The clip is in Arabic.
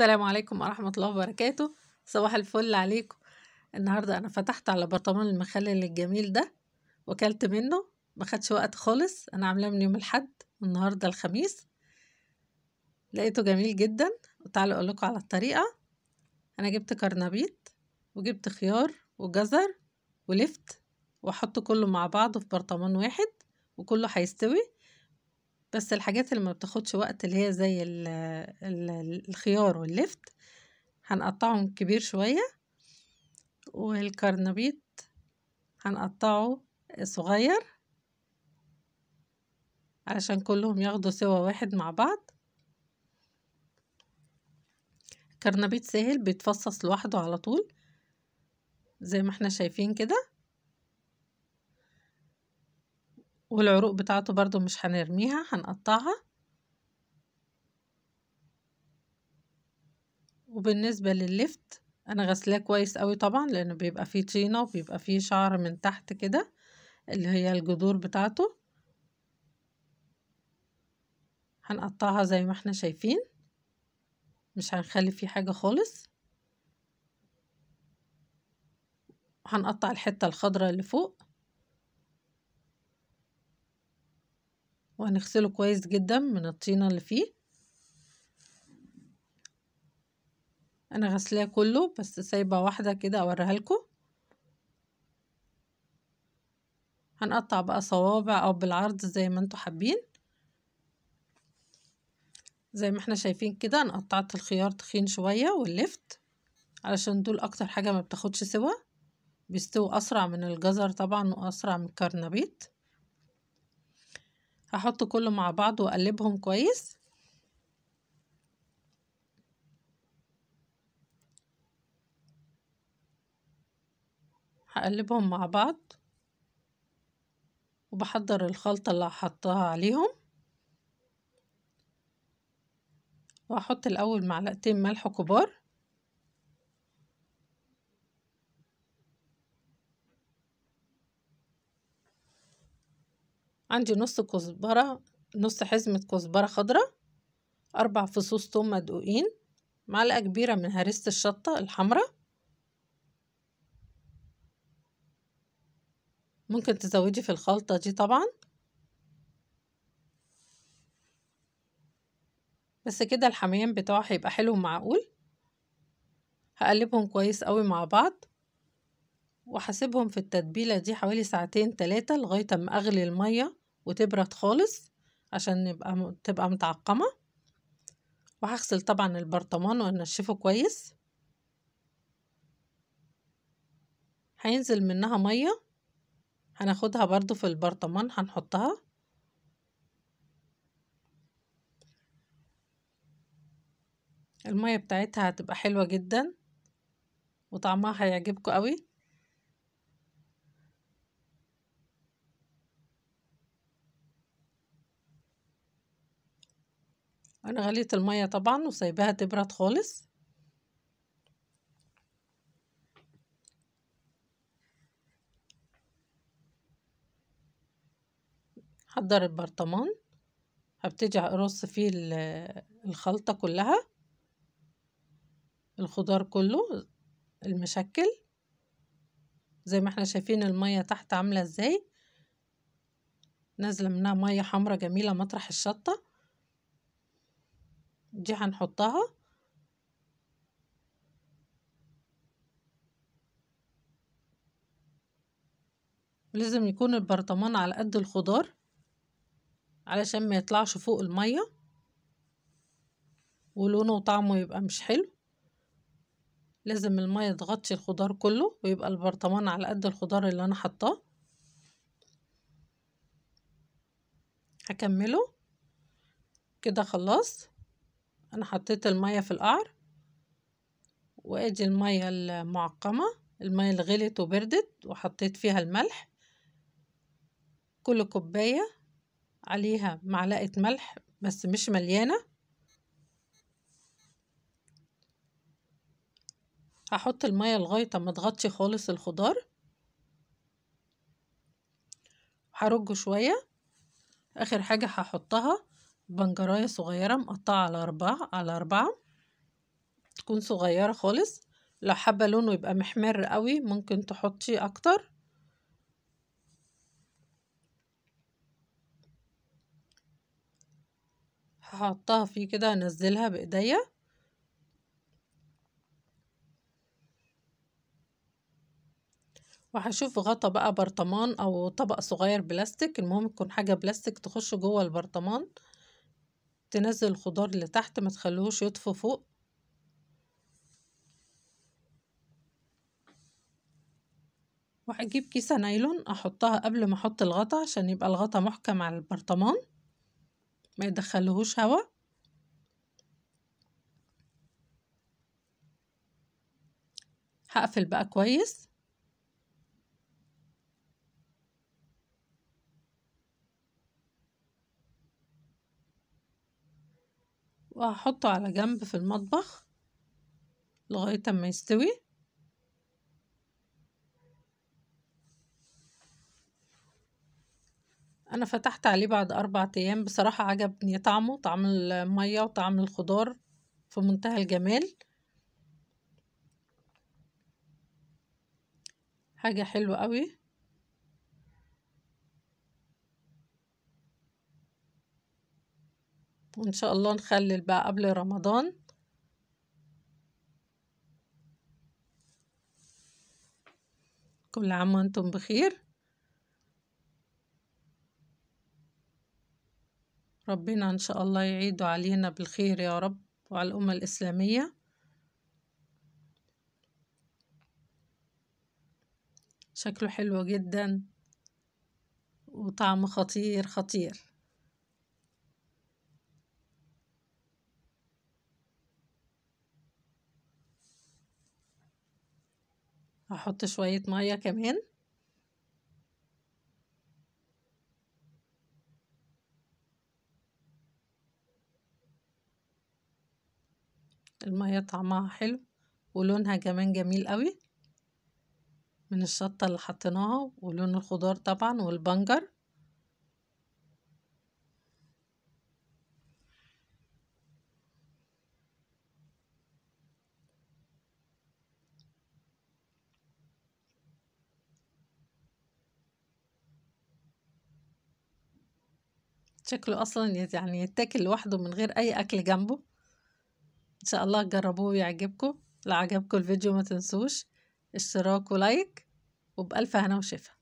السلام عليكم ورحمة الله وبركاته صباح الفل عليكم النهاردة أنا فتحت على برطمان المخلل الجميل ده وكلت منه ما خدش وقت خالص أنا عاملاه من يوم الحد والنهاردة الخميس لقيته جميل جدا وتعالوا أقول لكم على الطريقة أنا جبت كرنبيط وجبت خيار وجزر ولفت وأحط كله مع بعضه في برطمان واحد وكله هيستوي بس الحاجات اللي ما بتاخدش وقت اللي هي زي الـ الـ الخيار واللفت هنقطعهم كبير شوية والكرنبيط هنقطعه صغير علشان كلهم ياخدوا سوا واحد مع بعض كرنبيت سهل بيتفصص لوحده على طول زي ما احنا شايفين كده والعروق بتاعته برضو مش هنرميها هنقطعها وبالنسبة لللفت انا غسلاه كويس قوي طبعا لانه بيبقى فيه طينة وبيبقى فيه شعر من تحت كده اللي هي الجذور بتاعته هنقطعها زي ما احنا شايفين مش هنخلي فيه حاجة خالص هنقطع الحتة الخضراء اللي فوق وهنغسله كويس جدا من الطينة اللي فيه انا غسلاه كله بس سايبة واحدة كده اوريها لكم هنقطع بقى صوابع او بالعرض زي ما انتوا حابين زي ما احنا شايفين كده انا قطعت الخيار تخين شوية واللفت علشان دول اكتر حاجة ما بتاخدش سوا بيستوي اسرع من الجزر طبعا واسرع من الكرنبيط هحط كله مع بعض واقلبهم كويس هقلبهم مع بعض وبحضر الخلطة اللي هحطها عليهم وهحط الأول معلقتين ملح كبار عندي نص كزبرة نص حزمة كزبرة خضرة أربع فصوص توم مدقوقين معلقة كبيرة من هريسة الشطة الحمراء ممكن تزودي في الخلطة دي طبعا بس كده الحميان بتاعه هيبقى حلو ومعقول هقلبهم كويس قوي مع بعض وهسيبهم في التتبيلة دي حوالي ساعتين تلاتة لغاية أما أغلي المية وتبرد خالص عشان تبقى متعقمة وهغسل طبعا البرطمان وانشفه كويس هينزل منها مية هناخدها برضو في البرطمان هنحطها المية بتاعتها هتبقى حلوة جدا وطعمها هيعجبكم قوي انا غليت المية طبعا وسايباها تبرد خالص هحضر البرطمان هبتدي ارص فيه الخلطة كلها الخضار كله المشكل زي ما احنا شايفين المية تحت عاملة ازاي نازلة منها مية حمرة جميلة مطرح الشطة دي هنحطها لازم يكون البرطمان على قد الخضار علشان ما يطلعش فوق المية ولونه وطعمه يبقى مش حلو لازم المية تغطي الخضار كله ويبقى البرطمان على قد الخضار اللي انا حطاه هكمله كده خلاص انا حطيت المية في القعر وادي المية المعقمة المية اللي غلت وبردت وحطيت فيها الملح كل كوباية عليها معلقة ملح بس مش مليانة هحط المية لغاية ما تغطي خالص الخضار هرجه شوية اخر حاجة هحطها بنجراية صغيرة مقطعة على أربعة على أربعة تكون صغيرة خالص لو حابة لونه يبقى محمر قوي ممكن تحطي أكتر هحطها فيه كده هنزلها بايديا وهشوف غطا بقى برطمان او طبق صغير بلاستيك المهم تكون حاجه بلاستيك تخش جوه البرطمان تنزل الخضار لتحت ما تخلوهش يطفو فوق وهجيب كيسة نايلون احطها قبل ما احط الغطا عشان يبقى الغطا محكم على البرطمان ما يدخلهوش هوا هقفل بقى كويس وهحطه على جنب في المطبخ لغاية ما يستوي أنا فتحت عليه بعد أربع أيام بصراحة عجبني طعمه طعم المية وطعم الخضار في منتهى الجمال حاجة حلوة قوي وإن شاء الله نخلل بقى قبل رمضان كل عام وانتم بخير ربنا إن شاء الله يعيده علينا بالخير يا رب وعلى الأمة الإسلامية شكله حلو جدا وطعم خطير خطير هحط شوية مية كمان المية طعمها حلو ولونها كمان جميل قوي من الشطة اللي حطيناها ولون الخضار طبعا والبنجر شكله اصلا يعني يتاكل لوحده من غير اي اكل جنبه ان شاء الله تجربوه ويعجبكم لو عجبكم الفيديو ما تنسوش اشتراك ولايك وبألف هنا وشفا